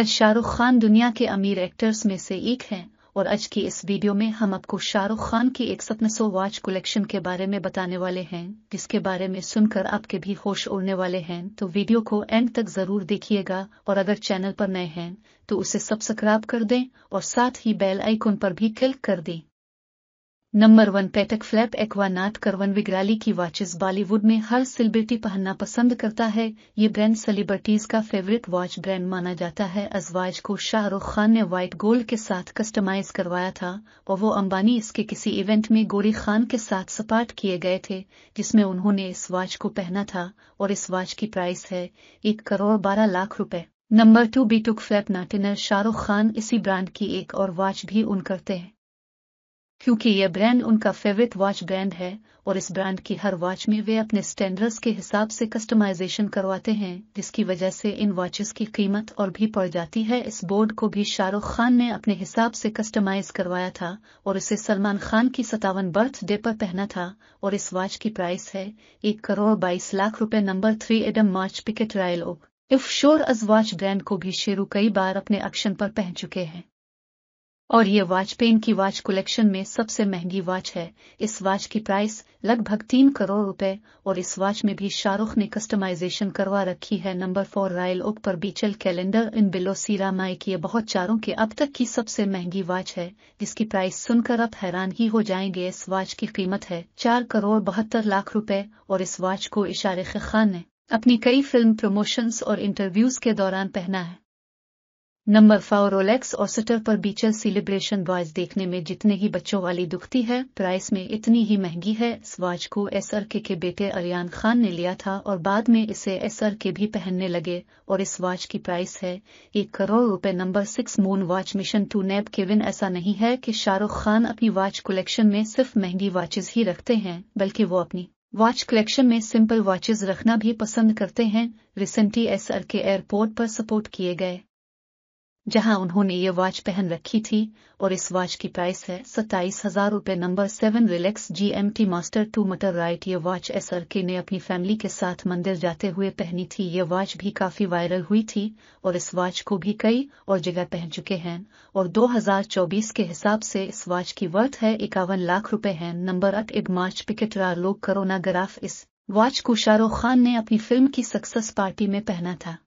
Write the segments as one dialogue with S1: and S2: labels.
S1: आज शाहरुख खान दुनिया के अमीर एक्टर्स में से एक हैं और आज की इस वीडियो में हम आपको शाहरुख खान की एक सपन सो वॉच कलेक्शन के बारे में बताने वाले हैं जिसके बारे में सुनकर आपके भी होश उड़ने वाले हैं तो वीडियो को एंड तक जरूर देखिएगा और अगर चैनल पर नए हैं तो उसे सब्सक्राइब कर दें और साथ ही बेल आइकन पर भी क्लिक कर दें number one Patek Philippe Aquanaut करवन विगराली की वॉचेस बॉलीवुड में हर सेलिब्रिटी पहनना पसंद करता है ये ब्रांड सेलिब्रिटीज का फेवरेट वॉच ब्रांड माना जाता है अजवाज को शाहरुख खान ने व्हाइट गोल्ड के साथ कस्टमाइज करवाया था और वो अंबानी इसके किसी इवेंट में गोरी खान के साथ सपाट किए गए थे जिसमें उन्होंने इस वॉच को पहना था और इस वॉच की प्राइस है एक करोड़ बारह लाख रूपए number two Patek Philippe Nautilus Shahrukh Khan इसी ब्रांड की एक और वॉच भी उन करते हैं क्योंकि ये ब्रांड उनका फेवरेट वॉच ब्रांड है और इस ब्रांड की हर वॉच में वे अपने स्टैंडर्ड्स के हिसाब से कस्टमाइजेशन करवाते हैं जिसकी वजह से इन वॉचेस की कीमत और भी पड़ जाती है इस बोर्ड को भी शाहरुख खान ने अपने हिसाब से कस्टमाइज करवाया था और इसे सलमान खान की सतावन बर्थडे पर पहना था और इस वॉच की प्राइस है एक करोड़ बाईस लाख रूपए number three Audemars Piguet Royal इफ शोर अज वॉच ब्रांड को भी शेरू कई बार अपने एक्शन पर पहन चुके हैं और ये वॉच पेन की वॉच कलेक्शन में सबसे महंगी वॉच है इस वॉच की प्राइस लगभग तीन करोड़ रुपए और इस वॉच में भी शाहरुख ने कस्टमाइजेशन करवा रखी है नंबर फोर रॉयल ओक पर बीचल कैलेंडर इन बिलो सीरा माई की बहुत चारों के अब तक की सबसे महंगी वॉच है जिसकी प्राइस सुनकर आप हैरान ही हो जाएंगे इस वॉच की कीमत है चार करोड़ बहत्तर लाख रूपए और इस वॉच को इशारे खान ने अपनी कई फिल्म प्रमोशंस और इंटरव्यूज के दौरान पहना है number four Rolex Oyster Perpetual celebration boys देखने में जितने ही बच्चों वाली दुखती है प्राइस में इतनी ही महंगी है इस वॉच को एस के, के बेटे अरियान खान ने लिया था और बाद में इसे आर के भी पहनने लगे और इस वॉच की प्राइस है एक करोड़ रुपए number six moon watch mission to नैब केविन ऐसा नहीं है कि शाहरुख खान अपनी वॉच कलेक्शन में सिर्फ महंगी वॉचेज ही रखते हैं बल्कि वो अपनी वॉच कलेक्शन में सिंपल वॉचेज रखना भी पसंद करते हैं रिसेंटली आर के एयरपोर्ट पर सपोर्ट किए गए जहां उन्होंने ये वॉच पहन रखी थी और इस वॉच की प्राइस है सत्ताईस हजार रूपए number seven Rolex GMT master two मटर राइट ये वॉच एस आर के ने अपनी फैमिली के साथ मंदिर जाते हुए पहनी थी ये वॉच भी काफी वायरल हुई थी और इस वॉच को भी कई और जगह पहन चुके हैं और 2024 के हिसाब से इस वॉच की वर्थ है इक्यावन लाख रूपए है नंबर अट इग मार्च पिकेटरा लोग करोना ग्राफ इस वॉच को शाहरुख खान ने अपनी फिल्म की सक्सेस पार्टी में पहना था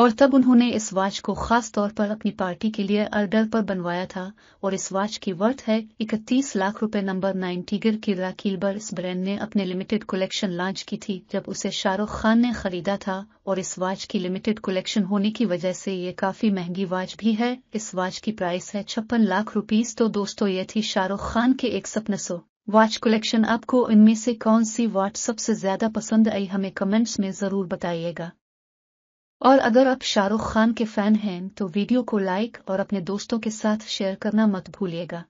S1: और तब उन्होंने इस वॉच को खास तौर पर अपनी पार्टी के लिए अर्डर पर बनवाया था और इस वॉच की वर्थ है इकतीस लाख रुपए नंबर नाइन टीगर की राकीलबर इस ब्रांड ने अपने लिमिटेड कलेक्शन लॉन्च की थी जब उसे शाहरुख खान ने खरीदा था और इस वॉच की लिमिटेड कलेक्शन होने की वजह से ये काफी महंगी वॉच भी है इस वॉच की प्राइस है छप्पन लाख रुपीज तो दोस्तों ये थी शाहरुख खान के एक सपन सो वॉच कलेक्शन आपको इनमें से कौन सी वॉच सबसे ज्यादा पसंद आई हमें कमेंट्स में जरूर बताइएगा और अगर आप शाहरुख खान के फैन हैं तो वीडियो को लाइक और अपने दोस्तों के साथ शेयर करना मत भूलिएगा